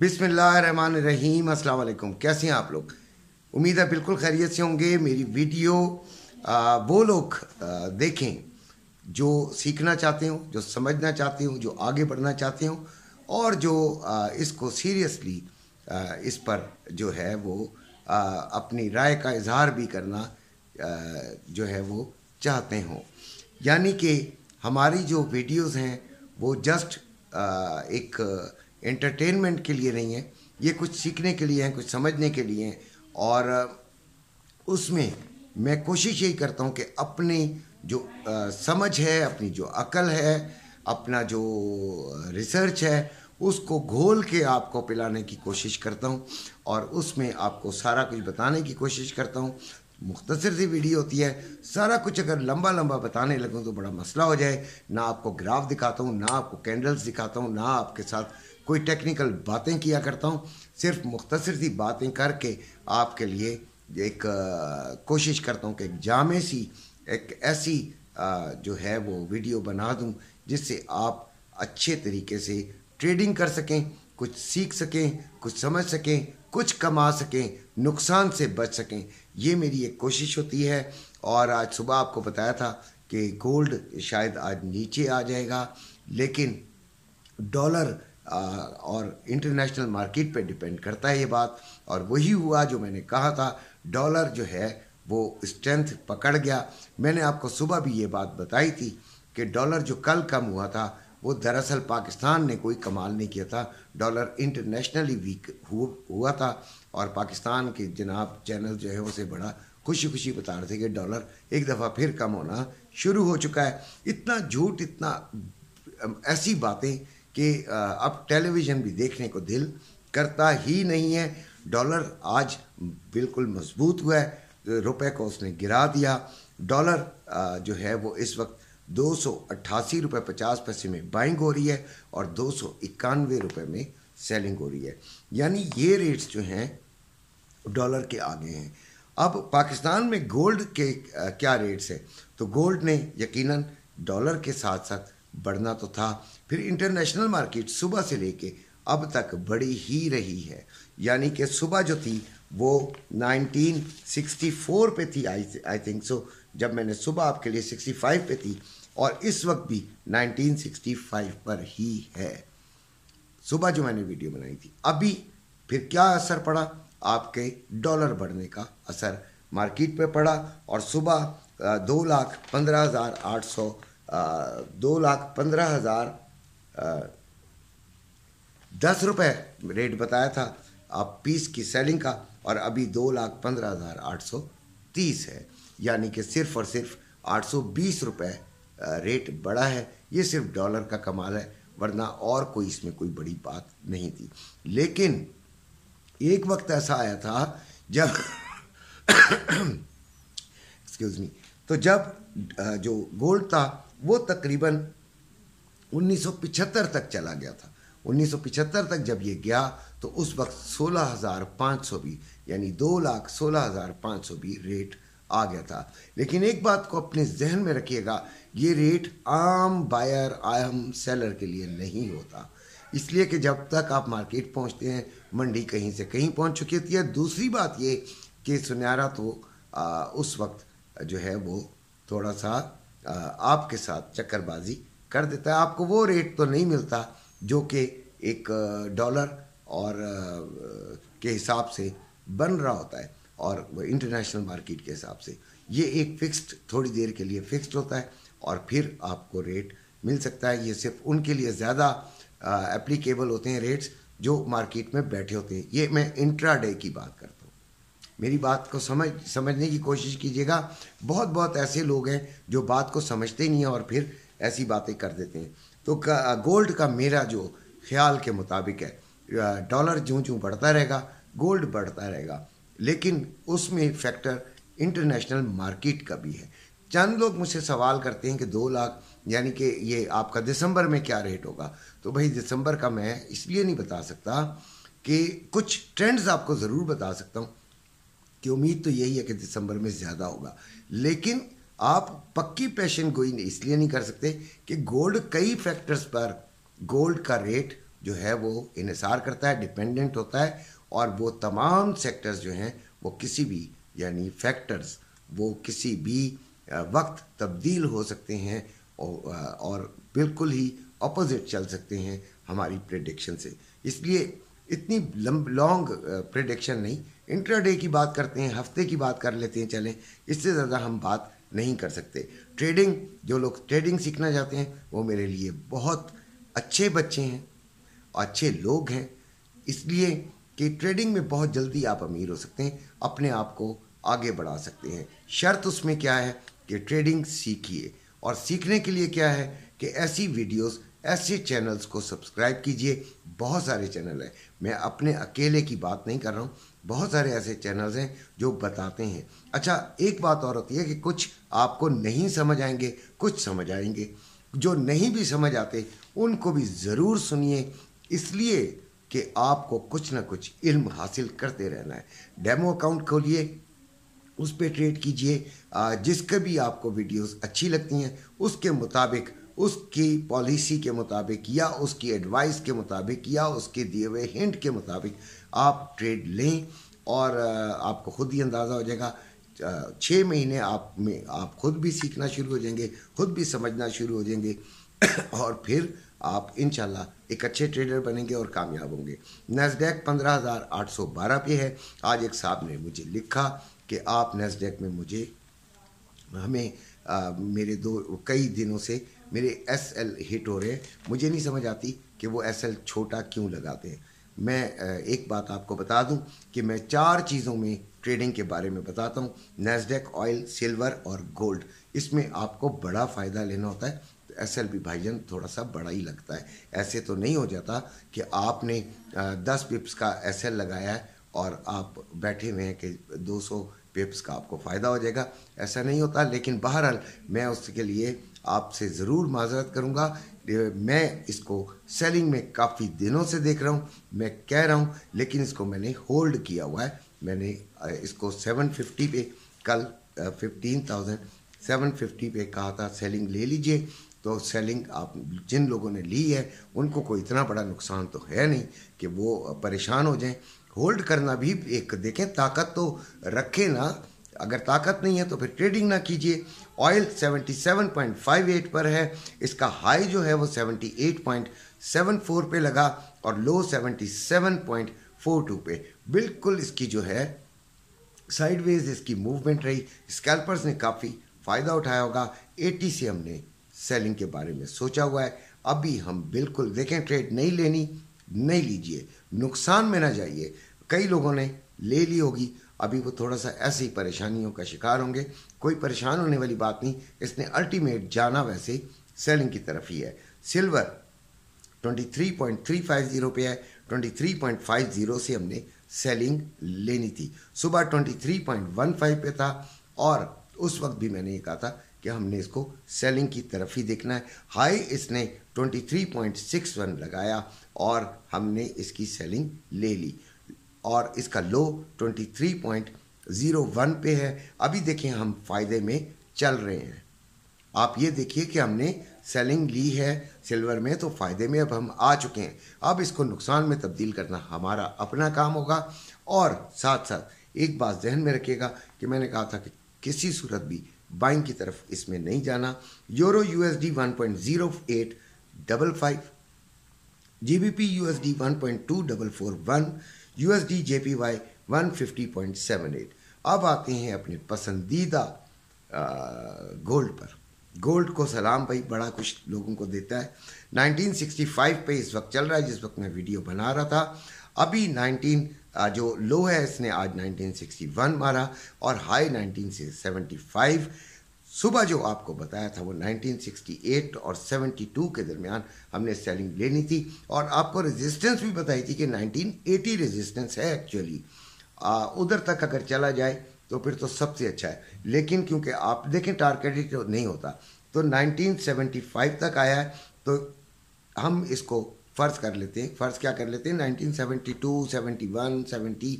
बिसमान रहीम कैसे हैं आप लोग उम्मीद है बिल्कुल खैरियत से होंगे मेरी वीडियो आ, वो लोग देखें जो सीखना चाहते हो जो समझना चाहते हो जो आगे बढ़ना चाहते हो और जो आ, इसको सीरियसली इस पर जो है वो अपनी राय का इजहार भी करना जो है वो चाहते हों यानी कि हमारी जो वीडियोस हैं वो जस्ट एक एंटरटेनमेंट के लिए नहीं है ये कुछ सीखने के लिए हैं कुछ समझने के लिए हैं और उसमें मैं कोशिश यही करता हूँ कि अपनी जो आ, समझ है अपनी जो अकल है अपना जो रिसर्च है उसको घोल के आपको पिलाने की कोशिश करता हूँ और उसमें आपको सारा कुछ बताने की कोशिश करता हूँ मुख्तसर सी वीडियो होती है सारा कुछ अगर लंबा लंबा बताने लगूँ तो बड़ा मसला हो जाए ना आपको ग्राफ दिखाता हूँ ना आपको कैंडल्स दिखाता हूँ ना आपके साथ कोई टेक्निकल बातें किया करता हूँ सिर्फ मुख्तर सी बातें करके आपके लिए एक कोशिश करता हूँ कि एक जामे सी एक ऐसी जो है वो वीडियो बना दूँ जिससे आप अच्छे तरीके से ट्रेडिंग कर सकें कुछ सीख सकें कुछ समझ सकें कुछ कमा सकें नुकसान से बच सकें ये मेरी एक कोशिश होती है और आज सुबह आपको बताया था कि गोल्ड शायद आज नीचे आ जाएगा लेकिन डॉलर और इंटरनेशनल मार्केट पे डिपेंड करता है ये बात और वही हुआ जो मैंने कहा था डॉलर जो है वो स्ट्रेंथ पकड़ गया मैंने आपको सुबह भी ये बात बताई थी कि डॉलर जो कल कम हुआ था वो दरअसल पाकिस्तान ने कोई कमाल नहीं किया था डॉलर इंटरनेशनली वीक हुआ था और पाकिस्तान के जनाब चैनल जो है उसे बड़ा खुशी खुशी बता रहे थे कि डॉलर एक दफ़ा फिर कम होना शुरू हो चुका है इतना झूठ इतना ऐसी बातें कि अब टेलीविज़न भी देखने को दिल करता ही नहीं है डॉलर आज बिल्कुल मजबूत हुआ है रुपए को उसने गिरा दिया डॉलर जो है वो इस वक्त दो सौ अट्ठासी रुपये पचास पैसे में बाइंग हो रही है और दो सौ इक्यानवे रुपये में सेलिंग हो रही है यानी ये रेट्स जो हैं डॉलर के आगे हैं अब पाकिस्तान में गोल्ड के क्या रेट्स हैं तो गोल्ड ने यकीनन डॉलर के साथ साथ बढ़ना तो था फिर इंटरनेशनल मार्केट सुबह से लेके अब तक बढ़ी ही रही है यानी कि सुबह जो थी वो 1964 पे थी आई आई थिंक सो जब मैंने सुबह आपके लिए 65 पे थी और इस वक्त भी 1965 पर ही है सुबह जो मैंने वीडियो बनाई थी अभी फिर क्या असर पड़ा आपके डॉलर बढ़ने का असर मार्केट पे पड़ा और सुबह दो लाख पंद्रह हज़ार आठ सौ दो लाख पंद्रह हज़ार दस रुपये रेट बताया था आप पीस की सेलिंग का और अभी दो लाख पंद्रह हज़ार आठ सौ तीस है यानी कि सिर्फ और सिर्फ आठ सौ बीस रुपये रेट बढ़ा है ये सिर्फ डॉलर का कमाल है वरना और कोई इसमें कोई बड़ी बात नहीं थी लेकिन एक वक्त ऐसा आया था जब एक्सक्यूज़ मी तो जब जो गोल्ड था वो तकरीबन 1975 तक चला गया था 1975 तक जब ये गया तो उस वक्त 16,500 भी यानी दो लाख सोलह हज़ार पाँच सौ भी रेट आ गया था लेकिन एक बात को अपने जहन में रखिएगा ये रेट आम बायर आम सेलर के लिए नहीं होता इसलिए कि जब तक आप मार्केट पहुंचते हैं मंडी कहीं से कहीं पहुंच चुकी होती है दूसरी बात ये कि सुनहरा तो आ, उस वक्त जो है वो थोड़ा सा आपके साथ चक्करबाजी कर देता है आपको वो रेट तो नहीं मिलता जो कि एक डॉलर और के हिसाब से बन रहा होता है और इंटरनेशनल मार्केट के हिसाब से ये एक फिक्स्ड थोड़ी देर के लिए फिक्स्ड होता है और फिर आपको रेट मिल सकता है ये सिर्फ उनके लिए ज़्यादा एप्लीकेबल होते हैं रेट्स जो मार्केट में बैठे होते हैं ये मैं इंट्रा डे की बात करता हूँ मेरी बात को समझ समझने की कोशिश कीजिएगा बहुत बहुत ऐसे लोग हैं जो बात को समझते नहीं हैं और फिर ऐसी बातें कर देते हैं तो गोल्ड का मेरा जो ख्याल के मुताबिक है डॉलर जूँ जूँ बढ़ता रहेगा गोल्ड बढ़ता रहेगा लेकिन उसमें फैक्टर इंटरनेशनल मार्केट का भी है चंद लोग मुझसे सवाल करते हैं कि दो लाख यानी कि ये आपका दिसंबर में क्या रेट होगा तो भाई दिसंबर का मैं इसलिए नहीं बता सकता कि कुछ ट्रेंड्स आपको ज़रूर बता सकता हूँ कि उम्मीद तो यही है कि दिसंबर में ज़्यादा होगा लेकिन आप पक्की पैशन गोई इसलिए नहीं कर सकते कि गोल्ड कई फैक्टर्स पर गोल्ड का रेट जो है वो इसार करता है डिपेंडेंट होता है और वो तमाम सेक्टर्स जो हैं वो किसी भी यानी फैक्टर्स वो किसी भी वक्त तब्दील हो सकते हैं और बिल्कुल ही अपोजिट चल सकते हैं हमारी प्रडिक्शन से इसलिए इतनी लॉन्ग प्रडिक्शन नहीं इंट्राडे की बात करते हैं हफ्ते की बात कर लेते हैं चलें इससे ज़्यादा हम बात नहीं कर सकते ट्रेडिंग जो लोग ट्रेडिंग सीखना चाहते हैं वो मेरे लिए बहुत अच्छे बच्चे हैं और अच्छे लोग हैं इसलिए कि ट्रेडिंग में बहुत जल्दी आप अमीर हो सकते हैं अपने आप को आगे बढ़ा सकते हैं शर्त उसमें क्या है कि ट्रेडिंग सीखिए और सीखने के लिए क्या है कि ऐसी वीडियोज़ ऐसे चैनल्स को सब्सक्राइब कीजिए बहुत सारे चैनल हैं मैं अपने अकेले की बात नहीं कर रहा हूँ बहुत सारे ऐसे चैनल्स हैं जो बताते हैं अच्छा एक बात और होती है कि कुछ आपको नहीं समझ आएंगे कुछ समझ आएंगे जो नहीं भी समझ आते उनको भी ज़रूर सुनिए इसलिए कि आपको कुछ ना कुछ इल्म हासिल करते रहना है डेमो अकाउंट खोलिए उस पर ट्रेड कीजिए जिसके भी आपको वीडियोस अच्छी लगती हैं उसके मुताबिक उसकी पॉलिसी के मुताबिक या उसकी एडवाइस के मुताबिक या उसके दिए हुए हिंट के मुताबिक आप ट्रेड लें और आपको खुद ही अंदाज़ा हो जाएगा छः महीने आप में आप खुद भी सीखना शुरू हो जाएंगे खुद भी समझना शुरू हो जाएंगे और फिर आप इन एक अच्छे ट्रेडर बनेंगे और कामयाब होंगे नैसडेक पंद्रह हज़ार आठ सौ बारह पे है आज एक साहब ने मुझे लिखा कि आप नैसडेक में मुझे हमें आ, मेरे दो कई दिनों से मेरे एस एल हिट हो रहे हैं मुझे नहीं समझ आती कि वो एस एल छोटा क्यों लगाते हैं मैं एक बात आपको बता दूं कि मैं चार चीज़ों में ट्रेडिंग के बारे में बताता हूँ नेस्डेक ऑयल सिल्वर और गोल्ड इसमें आपको बड़ा फ़ायदा लेना होता है तो एस एल बी भाईजन थोड़ा सा बड़ा ही लगता है ऐसे तो नहीं हो जाता कि आपने दस पिप्स का एस एल लगाया है और आप बैठे हुए हैं कि दो सौ पेप्स का आपको फ़ायदा हो जाएगा ऐसा नहीं होता लेकिन बहरहाल मैं उसके लिए आपसे ज़रूर माजरत करूँगा मैं इसको सेलिंग में काफ़ी दिनों से देख रहा हूँ मैं कह रहा हूँ लेकिन इसको मैंने होल्ड किया हुआ है मैंने इसको 750 पे कल फिफ्टीन थाउजेंड सेवन फिफ्टी पे कहा था सेलिंग ले लीजिए तो सेलिंग आप जिन लोगों ने ली है उनको कोई इतना बड़ा नुकसान तो है नहीं कि वो परेशान हो जाएं होल्ड करना भी एक देखें ताकत तो रखें ना अगर ताकत नहीं है तो फिर ट्रेडिंग ना कीजिए ऑयल 77.58 पर है इसका हाई जो है वो 78.74 पे लगा और लो 77.42 पे बिल्कुल इसकी जो है साइडवेज इसकी मूवमेंट रही स्कैल्पर्स ने काफ़ी फ़ायदा उठाया होगा एटी से हमने सेलिंग के बारे में सोचा हुआ है अभी हम बिल्कुल देखें ट्रेड नहीं लेनी नहीं लीजिए नुकसान में ना जाइए कई लोगों ने ले ली होगी अभी वो थोड़ा सा ऐसी परेशानियों का शिकार होंगे कोई परेशान होने वाली बात नहीं इसने अल्टीमेट जाना वैसे सेलिंग की तरफ ही है सिल्वर 23.350 पे है 23.50 से हमने सेलिंग लेनी थी सुबह 23.15 पे था और उस वक्त भी मैंने ये कहा था कि हमने इसको सेलिंग की तरफ ही देखना है हाई इसने 23.61 लगाया और हमने इसकी सेलिंग ले ली और इसका लो 23.01 पे है अभी देखें हम फायदे में चल रहे हैं आप ये देखिए कि हमने सेलिंग ली है सिल्वर में तो फ़ायदे में अब हम आ चुके हैं अब इसको नुकसान में तब्दील करना हमारा अपना काम होगा और साथ साथ एक बात जहन में रखिएगा कि मैंने कहा था कि किसी सूरत भी बाइंग की तरफ इसमें नहीं जाना euro USD 1.08 double five GBP USD one USD seven eight अब आते हैं अपने पसंदीदा गोल्ड पर गोल्ड को सलाम भाई बड़ा कुछ लोगों को देता है 1965 पे इस वक्त चल रहा है जिस वक्त मैं वीडियो बना रहा था अभी नाइनटीन जो लो है इसने आज 1961 मारा और हाई 1975 सुबह जो आपको बताया था वो 1968 और 72 के दरमियान हमने सेलिंग लेनी थी और आपको रेजिस्टेंस भी बताई थी कि 1980 रेजिस्टेंस है एक्चुअली उधर तक अगर चला जाए तो फिर तो सबसे अच्छा है लेकिन क्योंकि आप देखें टारगेट तो नहीं होता तो 1975 तक आया है तो हम इसको फ़र्ज़ कर लेते हैं फ़र्ज़ क्या कर लेते हैं 1972, 71, 70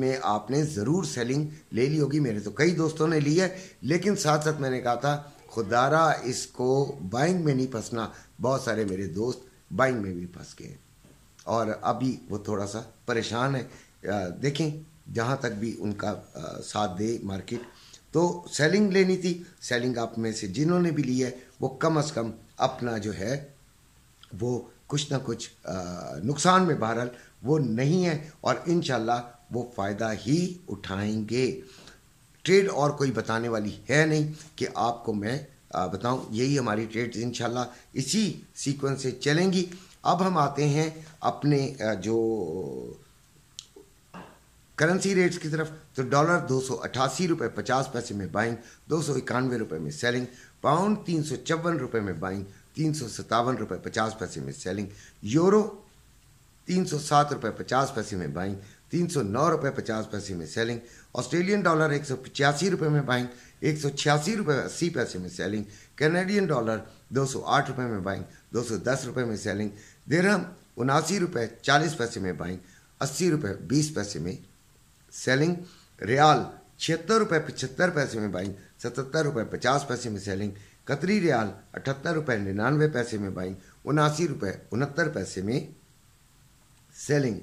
में आपने ज़रूर सेलिंग ले ली होगी मेरे तो कई दोस्तों ने ली है लेकिन साथ साथ मैंने कहा था खुदारा इसको बाइंग में नहीं फंसना बहुत सारे मेरे दोस्त बाइंग में भी फंस गए और अभी वो थोड़ा सा परेशान है देखें जहाँ तक भी उनका साथ दे मार्केट तो सेलिंग लेनी थी सेलिंग आप में से जिन्होंने भी ली है वो कम अज़ कम अपना जो है वो कुछ ना कुछ नुकसान में बहरहाल वो नहीं है और इन वो फ़ायदा ही उठाएंगे ट्रेड और कोई बताने वाली है नहीं कि आपको मैं बताऊं यही हमारी ट्रेड इन इसी सीक्वेंस से चलेंगी अब हम आते हैं अपने जो करेंसी रेट्स की तरफ तो डॉलर दो सौ अट्ठासी रुपये पचास पैसे में बाइंग दो सौ इक्यानवे रुपये में सेलिंग पाउंड तीन सौ चौवन रुपये में बाइंग तीन सौ सत्तावन रुपये पचास पैसे में सेलिंग यूरो तीन सौ सात रुपये पचास पैसे में बाइंग तीन सौ नौ रुपये पचास पैसे में सेलिंग ऑस्ट्रेलियन डॉलर एक सौ पचासी रुपये में बाइंग एक सौ छियासी रुपये अस्सी पैसे में सेलिंग कैनेडियन डॉलर दो सौ आठ रुपये में बाइंग दो सौ दस रुपये में सेलिंग देरहम उनासी रुपये चालीस पैसे में बाइंग अस्सी रुपये बीस पैसे में सेलिंग रियाल छिहत्तर रुपये पचहत्तर पैसे में बाइंग सतहत्तर रुपये पचास पैसे में सेलिंग कतरी रियाल अठहत्तर रुपये निन्यानवे पैसे में बाइंग उनासी रुपये उनहत्तर पैसे में सेलिंग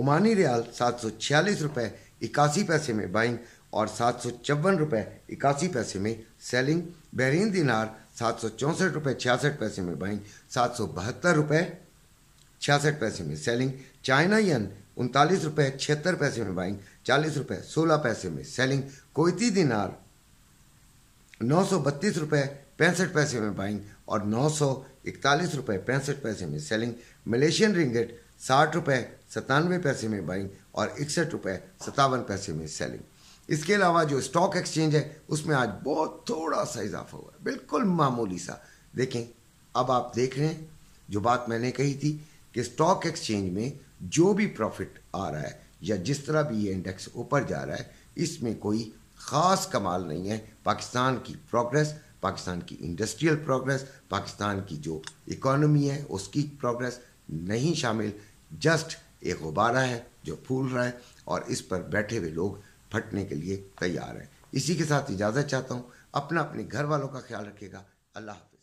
ओमानी रियाल सात सौ छियालीस रुपये इक्यासी पैसे में बाइंग और सात सौ चौवन रुपये इक्यासी पैसे में सेलिंग बहरीन दिनार सात सौ चौंसठ रुपये छियासठ पैसे में बाइंग सात सौ बहत्तर रुपये छियासठ पैसे में सेलिंग चाइना यन उनतालीस रुपये छिहत्तर पैसे में बाइंग चालीस रुपये सोलह पैसे में सेलिंग कोयती दिनार नौ सौ बत्तीस रुपये पैंसठ पैसे में बाइंग और नौ सौ इकतालीस रुपये पैंसठ पैसे में सेलिंग मलेशियन रिंगेट साठ रुपये सतानवे पैसे में बाइंग और इकसठ रुपये सतावन पैसे में सेलिंग इसके अलावा जो स्टॉक एक्सचेंज है उसमें आज बहुत थोड़ा सा इजाफा हुआ है बिल्कुल मामूली सा देखें अब आप देख रहे हैं जो बात मैंने कही थी कि स्टॉक एक्सचेंज में जो भी प्रॉफिट आ रहा है या जिस तरह भी ये इंडेक्स ऊपर जा रहा है इसमें कोई ख़ास कमाल नहीं है पाकिस्तान की प्रोग्रेस पाकिस्तान की इंडस्ट्रियल प्रोग्रेस पाकिस्तान की जो इकोनॉमी है उसकी प्रोग्रेस नहीं शामिल जस्ट एक गुब्बारा है जो फूल रहा है और इस पर बैठे हुए लोग फटने के लिए तैयार हैं इसी के साथ इजाज़त चाहता हूँ अपना अपने घर वालों का ख्याल रखेगा अल्लाह हाफि